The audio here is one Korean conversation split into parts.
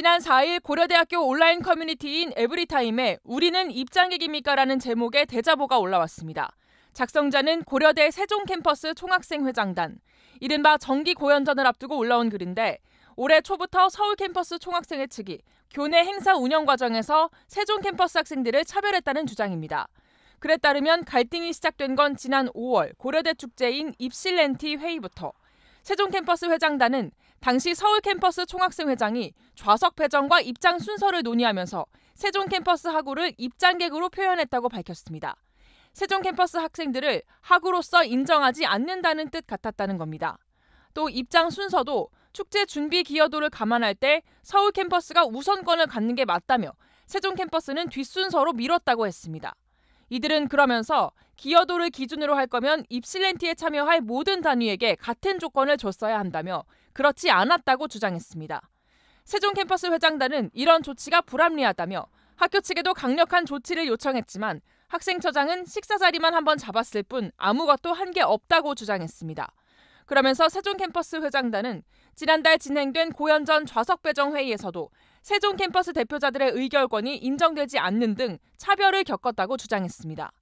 지난 4일 고려대학교 온라인 커뮤니티인 에브리타임에 우리는 입장객입니까? 라는 제목의 대자보가 올라왔습니다. 작성자는 고려대 세종 캠퍼스 총학생회장단, 이른바 정기 고연전을 앞두고 올라온 글인데 올해 초부터 서울 캠퍼스 총학생회 측이 교내 행사 운영 과정에서 세종 캠퍼스 학생들을 차별했다는 주장입니다. 그에 따르면 갈등이 시작된 건 지난 5월 고려대 축제인 입실렌티 회의부터 세종 캠퍼스 회장단은 당시 서울 캠퍼스 총학생 회장이 좌석 배정과 입장 순서를 논의하면서 세종 캠퍼스 학우를 입장객으로 표현했다고 밝혔습니다. 세종 캠퍼스 학생들을 학우로서 인정하지 않는다는 뜻 같았다는 겁니다. 또 입장 순서도 축제 준비 기여도를 감안할 때 서울 캠퍼스가 우선권을 갖는 게 맞다며 세종 캠퍼스는 뒷순서로 밀었다고 했습니다. 이들은 그러면서 기여도를 기준으로 할 거면 입실렌티에 참여할 모든 단위에게 같은 조건을 줬어야 한다며 그렇지 않았다고 주장했습니다. 세종 캠퍼스 회장단은 이런 조치가 불합리하다며 학교 측에도 강력한 조치를 요청했지만 학생처장은 식사 자리만 한 번 잡았을 뿐 아무것도 한 게 없다고 주장했습니다. 그러면서 세종 캠퍼스 회장단은 지난달 진행된 고연전 좌석 배정 회의에서도 세종 캠퍼스 대표자들의 의결권이 인정되지 않는 등 차별을 겪었다고 주장했습니다.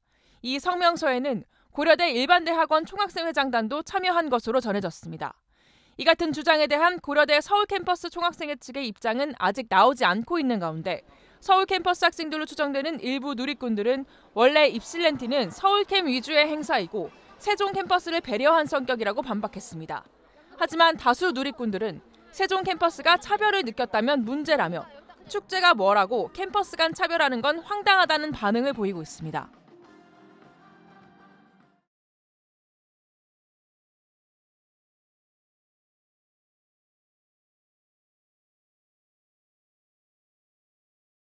이 성명서에는 고려대 일반대학원 총학생회장단도 참여한 것으로 전해졌습니다. 이 같은 주장에 대한 고려대 서울 캠퍼스 총학생회 측의 입장은 아직 나오지 않고 있는 가운데 서울 캠퍼스 학생들로 추정되는 일부 누리꾼들은 원래 입실렌티는 서울캠 위주의 행사이고 세종 캠퍼스를 배려한 성격이라고 반박했습니다. 하지만 다수 누리꾼들은 세종 캠퍼스가 차별을 느꼈다면 문제라며 축제가 뭐라고 캠퍼스 간 차별하는 건 황당하다는 반응을 보이고 있습니다.